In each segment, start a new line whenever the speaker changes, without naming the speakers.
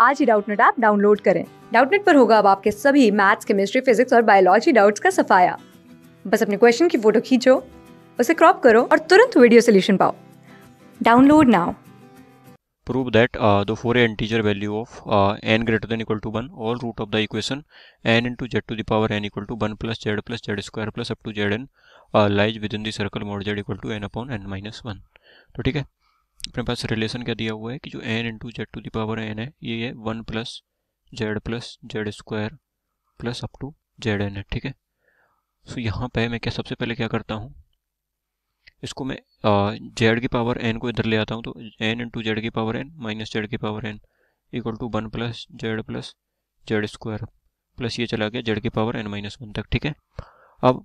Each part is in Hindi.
आज ही डाउटनेट ऐप डाउनलोड करें डाउटनेट पर होगा अब आपके सभी मैथ्स केमिस्ट्री फिजिक्स और बायोलॉजी डाउट्स का सफाया बस अपने क्वेश्चन की फोटो खींचो उसे क्रॉप करो और तुरंत वीडियो सोल्यूशन पाओ download now prove that uh, the Fourier integer value of uh, n greater than equal to 1 all root of the equation n into z to the power n equal to 1 plus z plus z square plus up to zn uh, lies within the circle mod z equal to n upon n minus 1 तो ठीक है अपने पास रिलेशन क्या दिया हुआ है कि जो n into z to the power n है ये है one plus z plus z square plus up to z n है ठीक है सो यहाँ पे मैं क्या सबसे पहले क्या करता हूँ इसको मैं जेड की पावर एन को इधर ले आता हूँ तो एन इंटू जेड की पावर एन माइनस जेड की power n equal to one plus z plus z square plus ये चला गया जेड की पावर एन माइनस वन तक ठीक है अब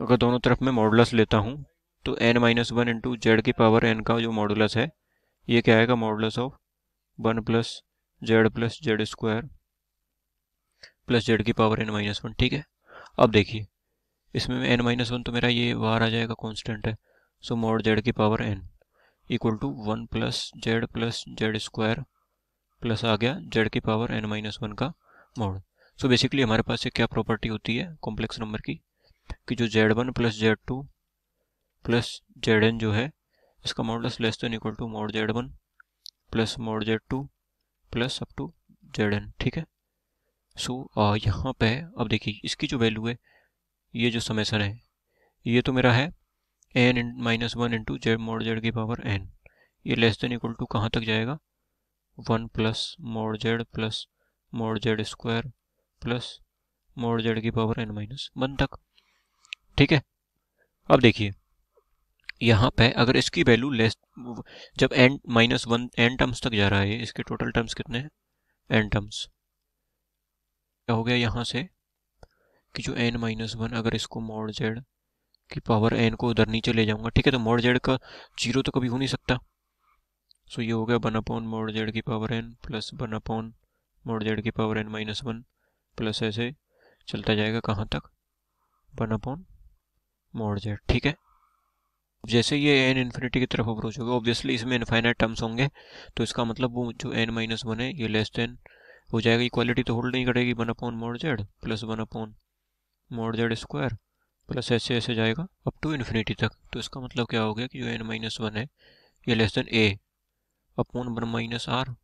अगर दोनों तरफ मैं मॉडलस लेता हूँ तो n minus one into z की पावर एन का जो मॉडुलस है ये क्या आएगा modulus of one plus z plus z square plus z की पावर एन माइनस वन ठीक है अब देखिए इसमें एन माइनस वन तो मेरा ये बाहर आ जाएगा कॉन्स्टेंट है सो मोड जेड की power n equal to one plus z plus z square plus आ गया जेड की पावर एन माइनस वन का मोड सो बेसिकली हमारे पास ये क्या प्रॉपर्टी होती है कॉम्प्लेक्स नंबर की कि जो z one plus z two plus z n जो है इसका modulus less than equal to mod z one plus mod z two plus up to z n ठीक है सो so, यहाँ पे अब देखिए इसकी जो वैल्यू है ये जो समेसन है ये तो मेरा है n minus one into z mod z की पावर एन ये लेस देन इक्वल टू कहाँ तक जाएगा one plus mod z plus mod z square plus mod z की पावर एन माइनस वन तक ठीक है अब देखिए यहाँ पे अगर इसकी वैल्यू लेस जब n minus one n terms तक जा रहा है इसके टोटल टर्म्स कितने हैं एन टर्म्स क्या हो गया यहाँ से कि जो एन माइनस वन अगर इसको मोड जेड की पावर एन को उधर नीचे ले जाऊँगा ठीक है तो मोड जेड का जीरो तो कभी हो नहीं सकता सो ये हो गया वन अपॉन मोड जेड की power n plus one upon mod z की power n minus one plus ऐसे चलता जाएगा कहाँ तक वन अपॉन मोड जेड ठीक है जैसे ये एन इन्फिनिटी की तरफ अप्रोच होगा ऑब्वियसली इसमें इन्फाइनाइट टर्म्स होंगे तो इसका मतलब वो जो एन माइनस वन है ये लेस देन हो जाएगा इक्वालिटी तो होल्ड नहीं करेगी one upon mod z plus one upon mod z square plus ऐसे ऐसे जाएगा अप टू इन्फिनिटी तक तो इसका मतलब क्या हो गया कि जो एन माइनस वन है ये less than a upon one minus r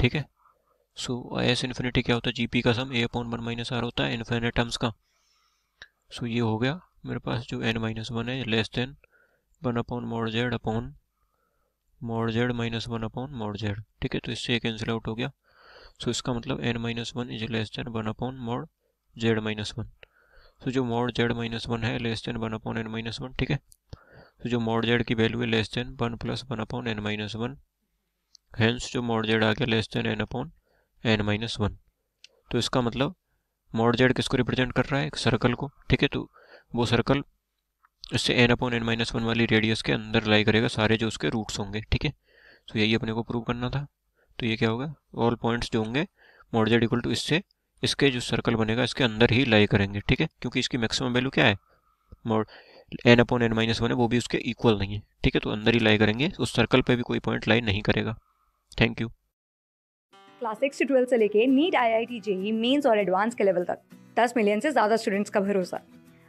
ठीक है सो एस इन्फिनिटी क्या होता है पी का sum a upon one minus r होता है इन्फिनिट टर्म्स का सो so, ये हो गया मेरे पास जो एन माइनस वन है less than one upon mod z upon mod z minus one upon mod z ठीक है तो इससे कैंसिल आउट हो गया सो so, इसका मतलब n minus one is less than one upon mod z minus one so जो मोड जेड माइनस वन है less than one upon n minus one ठीक है सो जो मोड जेड की वैल्यू है less than one plus one upon n minus one hence जो मोड जेड आ गया less than n upon n minus one तो इसका मतलब मोड जेड किसको रिप्रेजेंट कर रहा है एक सर्कल को ठीक है तो वो सर्कल इससे n upon n minus one वाली रेडियस के अंदर लाई करेगा सारे जो उसके रूट्स होंगे ठीक है तो यही अपने को प्रूव करना था तो ये क्या होगा ऑल पॉइंट्स जो होंगे मॉडजेड इक्वल टू इससे इसके जो सर्कल बनेगा इसके अंदर ही लाई करेंगे ठीक है क्योंकि इसकी मैक्सिमम वैल्यू क्या है mod n upon n minus one है वो भी उसके इक्वल नहीं है ठीक है तो अंदर ही लाई करेंगे उस सर्कल पर भी कोई पॉइंट लाई नहीं करेगा थैंक यू क्लास सिक्स से ट्वेल्थ से लेके NEET I I T JEE और एडवांस के लेवल तक दस मिलियन से ज़्यादा स्टूडेंट्स का भरोसा